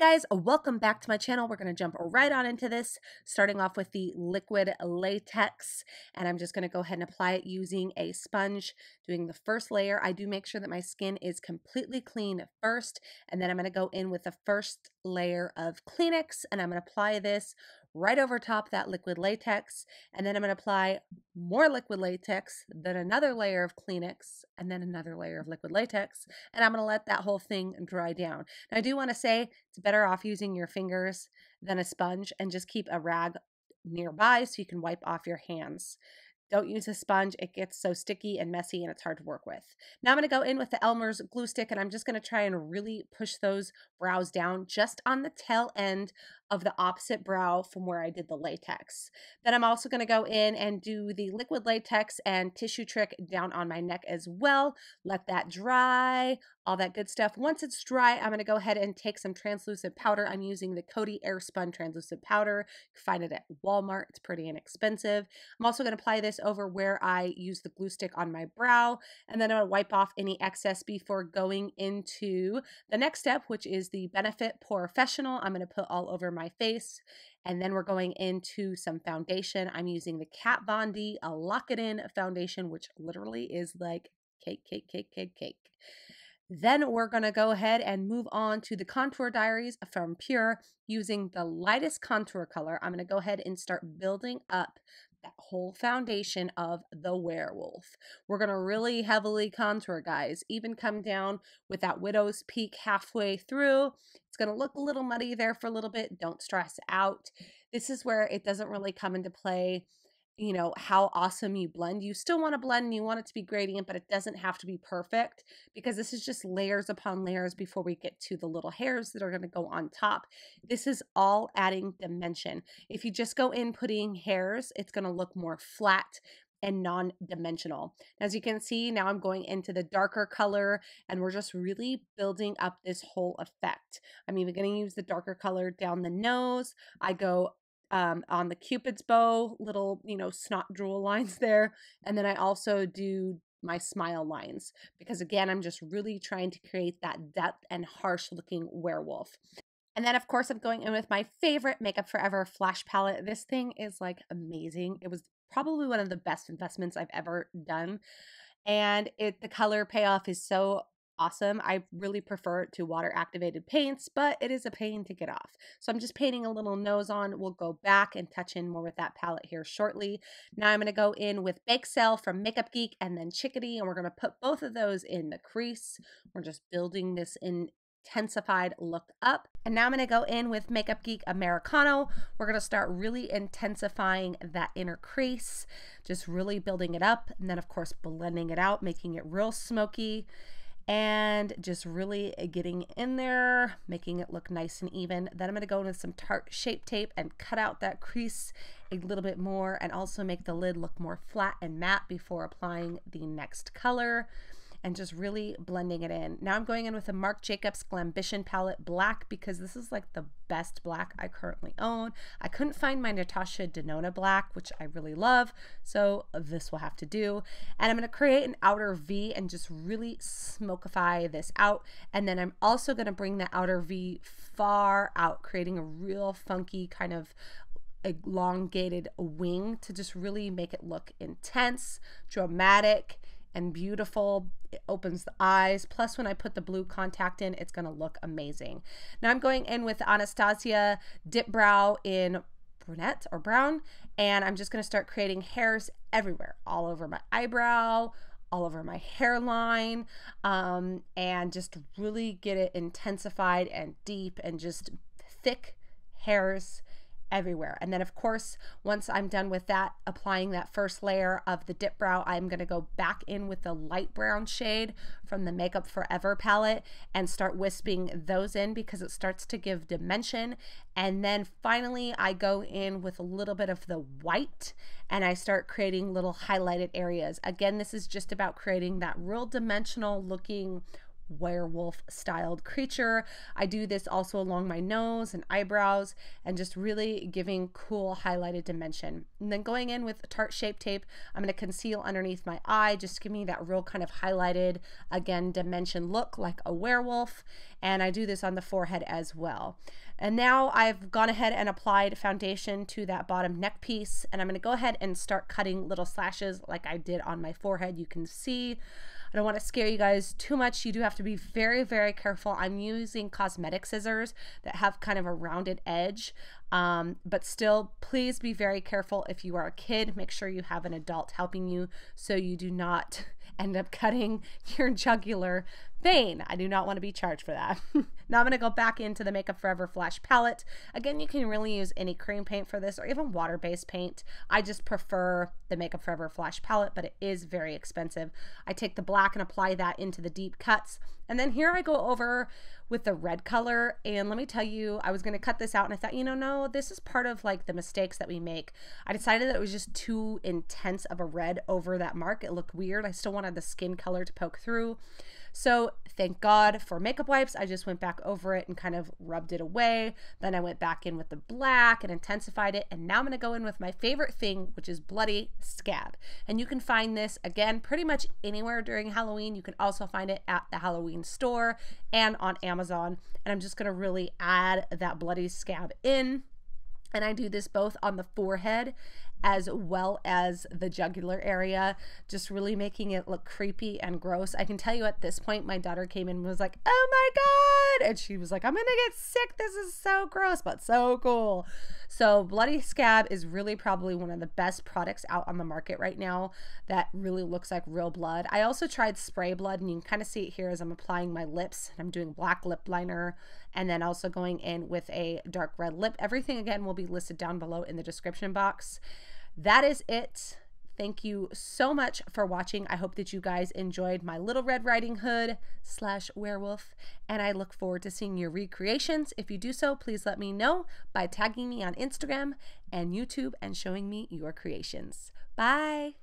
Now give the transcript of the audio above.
right, guys, welcome back to my channel. We're going to jump right on into this, starting off with the liquid latex. And I'm just going to go ahead and apply it using a sponge, doing the first layer. I do make sure that my skin is completely clean first, and then I'm going to go in with the first layer of Kleenex, and I'm going to apply this right over top that liquid latex. And then I'm going to apply more liquid latex, then another layer of Kleenex, and then another layer of liquid latex. And I'm going to let that whole thing dry down. Now, I do want to say it's better off using your fingers than a sponge and just keep a rag nearby so you can wipe off your hands. Don't use a sponge. It gets so sticky and messy and it's hard to work with. Now I'm going to go in with the Elmer's glue stick and I'm just going to try and really push those brows down just on the tail end of the opposite brow from where I did the latex. Then I'm also going to go in and do the liquid latex and tissue trick down on my neck as well. Let that dry all that good stuff. Once it's dry, I'm going to go ahead and take some translucent powder. I'm using the Cody Airspun translucent powder. You can find it at Walmart. It's pretty inexpensive. I'm also going to apply this over where I use the glue stick on my brow, and then I'm going to wipe off any excess before going into the next step, which is the Benefit Professional. I'm going to put all over my face, and then we're going into some foundation. I'm using the Kat Von D Lock It In foundation, which literally is like cake, cake, cake, cake, cake. Then we're going to go ahead and move on to the contour diaries from Pure using the lightest contour color. I'm going to go ahead and start building up that whole foundation of the werewolf. We're going to really heavily contour, guys, even come down with that widow's peak halfway through. It's going to look a little muddy there for a little bit. Don't stress out. This is where it doesn't really come into play you know how awesome you blend you still want to blend and you want it to be gradient but it doesn't have to be perfect because this is just layers upon layers before we get to the little hairs that are going to go on top this is all adding dimension if you just go in putting hairs it's going to look more flat and non-dimensional. As you can see, now I'm going into the darker color and we're just really building up this whole effect. I'm even gonna use the darker color down the nose. I go um, on the Cupid's bow, little, you know, snot drool lines there. And then I also do my smile lines because, again, I'm just really trying to create that depth and harsh looking werewolf. And then, of course, I'm going in with my favorite Makeup Forever Flash Palette. This thing is like amazing. It was probably one of the best investments I've ever done. And it the color payoff is so awesome. I really prefer to water activated paints, but it is a pain to get off. So I'm just painting a little nose on. We'll go back and touch in more with that palette here shortly. Now I'm going to go in with Bake Sale from Makeup Geek and then Chickadee, and we're going to put both of those in the crease. We're just building this in intensified look up. And now I'm going to go in with Makeup Geek Americano. We're going to start really intensifying that inner crease, just really building it up. And then, of course, blending it out, making it real smoky and just really uh, getting in there, making it look nice and even. Then I'm gonna go in with some Tarte Shape Tape and cut out that crease a little bit more and also make the lid look more flat and matte before applying the next color and just really blending it in. Now I'm going in with a Marc Jacobs Glambition palette black because this is like the best black I currently own. I couldn't find my Natasha Denona black, which I really love, so this will have to do. And I'm gonna create an outer V and just really smokeify this out. And then I'm also gonna bring the outer V far out, creating a real funky kind of elongated wing to just really make it look intense, dramatic, and beautiful. It opens the eyes. Plus, when I put the blue contact in, it's going to look amazing. Now I'm going in with Anastasia Dip Brow in brunette or brown, and I'm just going to start creating hairs everywhere, all over my eyebrow, all over my hairline um, and just really get it intensified and deep and just thick hairs everywhere. And then of course, once I'm done with that, applying that first layer of the dip brow, I'm gonna go back in with the light brown shade from the Makeup Forever palette and start wisping those in because it starts to give dimension. And then finally, I go in with a little bit of the white and I start creating little highlighted areas. Again, this is just about creating that real dimensional looking werewolf styled creature. I do this also along my nose and eyebrows and just really giving cool highlighted dimension. And then going in with tart Shape Tape, I'm going to conceal underneath my eye, just give me that real kind of highlighted, again, dimension look like a werewolf. And I do this on the forehead as well. And now I've gone ahead and applied foundation to that bottom neck piece and I'm gonna go ahead and start cutting little slashes like I did on my forehead, you can see. I don't want to scare you guys too much. You do have to be very, very careful. I'm using cosmetic scissors that have kind of a rounded edge, um, but still, please be very careful. If you are a kid, make sure you have an adult helping you so you do not end up cutting your jugular Vain. I do not want to be charged for that. now I'm going to go back into the Makeup Forever Flash Palette. Again, you can really use any cream paint for this or even water-based paint. I just prefer the Makeup Forever Flash Palette, but it is very expensive. I take the black and apply that into the deep cuts. And then here I go over with the red color. And let me tell you, I was going to cut this out and I thought, you know, no, this is part of like the mistakes that we make. I decided that it was just too intense of a red over that mark. It looked weird. I still wanted the skin color to poke through. So thank God for makeup wipes. I just went back over it and kind of rubbed it away. Then I went back in with the black and intensified it. And now I'm going to go in with my favorite thing, which is Bloody Scab. And you can find this again pretty much anywhere during Halloween. You can also find it at the Halloween store and on Amazon. And I'm just going to really add that Bloody Scab in. And I do this both on the forehead as well as the jugular area, just really making it look creepy and gross. I can tell you at this point, my daughter came in and was like, oh my God. And she was like, I'm going to get sick. This is so gross, but so cool. So, Bloody Scab is really probably one of the best products out on the market right now that really looks like real blood. I also tried spray blood, and you can kind of see it here as I'm applying my lips. I'm doing black lip liner and then also going in with a dark red lip. Everything again will be listed down below in the description box that is it. Thank you so much for watching. I hope that you guys enjoyed my Little Red Riding Hood slash werewolf, and I look forward to seeing your recreations. If you do so, please let me know by tagging me on Instagram and YouTube and showing me your creations. Bye.